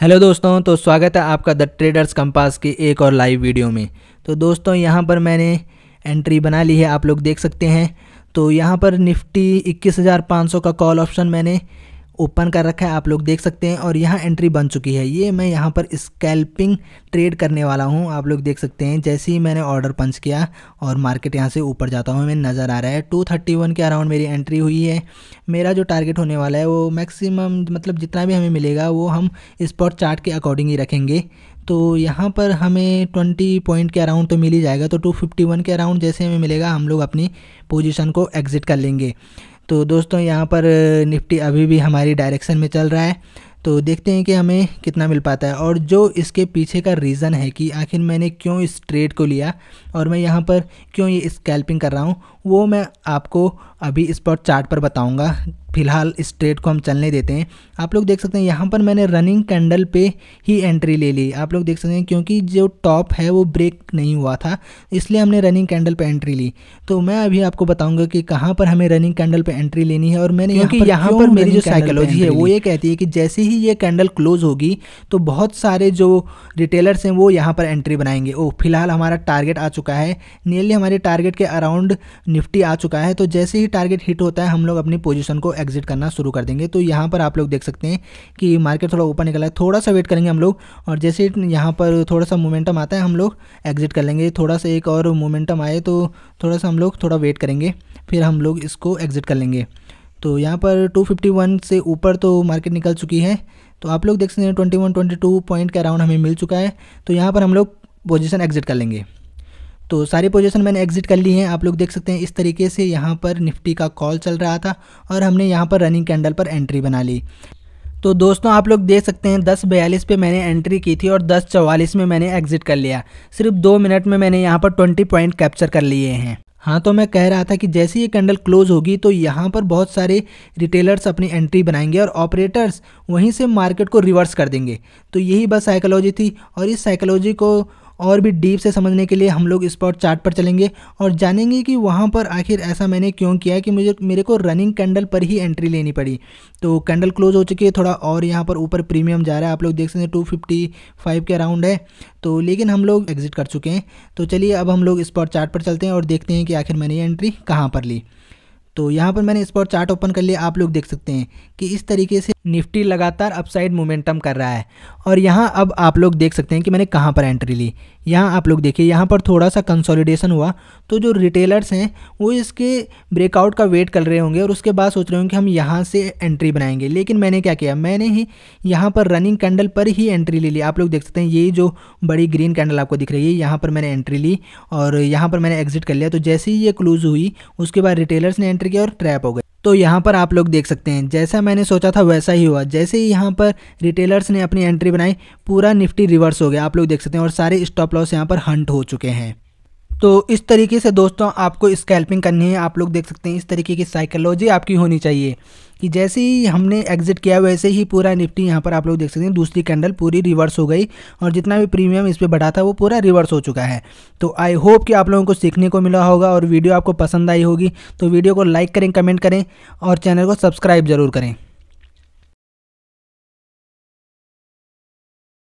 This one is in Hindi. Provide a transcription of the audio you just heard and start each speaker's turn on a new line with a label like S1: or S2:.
S1: हेलो दोस्तों तो स्वागत है आपका द ट्रेडर्स कंपास की एक और लाइव वीडियो में तो दोस्तों यहाँ पर मैंने एंट्री बना ली है आप लोग देख सकते हैं तो यहाँ पर निफ्टी 21,500 का कॉल ऑप्शन मैंने ओपन कर रखा है आप लोग देख सकते हैं और यहाँ एंट्री बन चुकी है ये मैं यहाँ पर स्कैल्पिंग ट्रेड करने वाला हूँ आप लोग देख सकते हैं जैसे ही मैंने ऑर्डर पंच किया और मार्केट यहाँ से ऊपर जाता हूँ हमें नज़र आ रहा है टू थर्टी वन के अराउंड मेरी एंट्री हुई है मेरा जो टारगेट होने वाला है वो मैक्सिमम मतलब जितना भी हमें मिलेगा वो हम स्पॉट चार्ट के अकॉर्डिंग ही रखेंगे तो यहाँ पर हमें ट्वेंटी पॉइंट के अराउंड तो मिल ही जाएगा तो टू फिफ्टी वन के अराउंड जैसे हमें मिलेगा हम लोग अपनी पोजिशन को एग्ज़िट कर लेंगे तो दोस्तों यहाँ पर निफ्टी अभी भी हमारी डायरेक्शन में चल रहा है तो देखते हैं कि हमें कितना मिल पाता है और जो इसके पीछे का रीज़न है कि आखिर मैंने क्यों इस ट्रेड को लिया और मैं यहाँ पर क्यों ये स्कैल्पिंग कर रहा हूँ वो मैं आपको अभी स्पॉट चार्ट पर बताऊँगा फिलहाल इस ट्रेड को हम चलने देते हैं आप लोग देख सकते हैं यहाँ पर मैंने रनिंग कैंडल पे ही एंट्री ले ली आप लोग देख सकते हैं क्योंकि जो टॉप है वो ब्रेक नहीं हुआ था इसलिए हमने रनिंग कैंडल पे एंट्री ली तो मैं अभी आपको बताऊंगा कि कहाँ पर हमें रनिंग कैंडल पे एंट्री लेनी है और मैंने क्योंकि यहाँ पर, पर मेरी जो साइकोलॉजी है वो ये कहती है कि जैसे ही ये कैंडल क्लोज होगी तो बहुत सारे जो रिटेलर्स हैं वो यहाँ पर एंट्री बनाएंगे ओ फिलहाल हमारा टारगेट आ चुका है नियरली हमारे टारगेट के अराउंड निफ्टी आ चुका है तो जैसे ही टारगेट हिट होता है हम लोग अपनी पोजिशन को एग्जिट करना शुरू कर देंगे तो यहाँ पर आप लोग देख सकते हैं कि मार्केट थोड़ा ऊपर निकला है थोड़ा सा वेट करेंगे हम लोग और जैसे यहाँ पर थोड़ा सा मोमेंटम आता है हम लोग एग्जिट कर लेंगे थोड़ा सा एक और मोमेंटम आए तो थोड़ा सा हम लोग थोड़ा वेट करेंगे फिर हम लोग इसको एग्ज़िट कर लेंगे तो यहाँ पर 251 से ऊपर तो मार्केट निकल चुकी है तो आप लोग देख सकते हैं twenty one twenty two point के अराउंड हमें मिल चुका है तो यहाँ पर हम लोग पोजीशन एग्जिट कर लेंगे तो सारी पोजीशन मैंने एग्जिट कर ली है आप लोग देख सकते हैं इस तरीके से यहाँ पर निफ्टी का कॉल चल रहा था और हमने यहाँ पर रनिंग कैंडल पर एंट्री बना ली तो दोस्तों आप लोग देख सकते हैं दस बयालीस पर मैंने एंट्री की थी और दस चवालीस में मैंने एग्जिट कर लिया सिर्फ दो मिनट में मैंने यहाँ पर ट्वेंटी पॉइंट कैप्चर कर लिए हैं हाँ तो मैं कह रहा था कि जैसे ये कैंडल क्लोज होगी तो यहाँ पर बहुत सारे रिटेलर्स अपनी एंट्री बनाएंगे और ऑपरेटर्स वहीं से मार्केट को रिवर्स कर देंगे तो यही बस साइकोलॉजी थी और इस साइकोलॉजी को और भी डीप से समझने के लिए हम लोग स्पॉट चार्ट पर चलेंगे और जानेंगे कि वहाँ पर आखिर ऐसा मैंने क्यों किया कि मुझे मेरे को रनिंग कैंडल पर ही एंट्री लेनी पड़ी तो कैंडल क्लोज हो चुकी है थोड़ा और यहाँ पर ऊपर प्रीमियम जा रहा है आप लोग देख सकते हैं टू फिफ्टी फाइव के अराउंड है तो लेकिन हम लोग एग्जिट कर चुके हैं तो चलिए अब हम लोग स्पॉट चार्ट पर चलते हैं और देखते हैं कि आखिर मैंने ये एंट्री कहाँ पर ली तो यहाँ पर मैंने स्पॉट चार्ट ओपन कर लिया आप लोग देख सकते हैं कि इस तरीके से निफ्टी लगातार अपसाइड मोमेंटम कर रहा है और यहाँ अब आप लोग देख सकते हैं कि मैंने कहाँ पर एंट्री ली यहाँ आप लोग देखिए यहाँ पर थोड़ा सा कंसोलिडेशन हुआ तो जो रिटेलर्स हैं वो इसके ब्रेकआउट का वेट कर रहे होंगे और उसके बाद सोच रहे होंगे कि हम यहाँ से एंट्री बनाएंगे लेकिन मैंने क्या किया मैंने ही यहाँ पर रनिंग कैंडल पर ही एंट्री ले ली आप लोग देख सकते हैं ये जो बड़ी ग्रीन कैंडल आपको दिख रही है यहाँ पर मैंने एंट्री ली और यहाँ पर मैंने एग्जिट कर लिया तो जैसे ही ये क्लोज हुई उसके बाद रिटेलर्स ने एंट्री किया और ट्रैप हो गए तो यहाँ पर आप लोग देख सकते हैं जैसा मैंने सोचा था वैसा ही हुआ जैसे ही यहाँ पर रिटेलर्स ने अपनी एंट्री बनाई पूरा निफ्टी रिवर्स हो गया आप लोग देख सकते हैं और सारे स्टॉप लॉस यहाँ पर हंट हो चुके हैं तो इस तरीके से दोस्तों आपको स्कैल्पिंग करनी है आप लोग देख सकते हैं इस तरीके की साइकोलॉजी आपकी होनी चाहिए कि जैसे ही हमने एग्जिट किया वैसे ही पूरा निफ्टी यहाँ पर आप लोग देख सकते हैं दूसरी कैंडल पूरी रिवर्स हो गई और जितना भी प्रीमियम इस पर बढ़ा था वो पूरा रिवर्स हो चुका है तो आई होप कि आप लोगों को सीखने को मिला होगा और वीडियो आपको पसंद आई होगी तो वीडियो को लाइक करें कमेंट करें और चैनल को सब्सक्राइब जरूर करें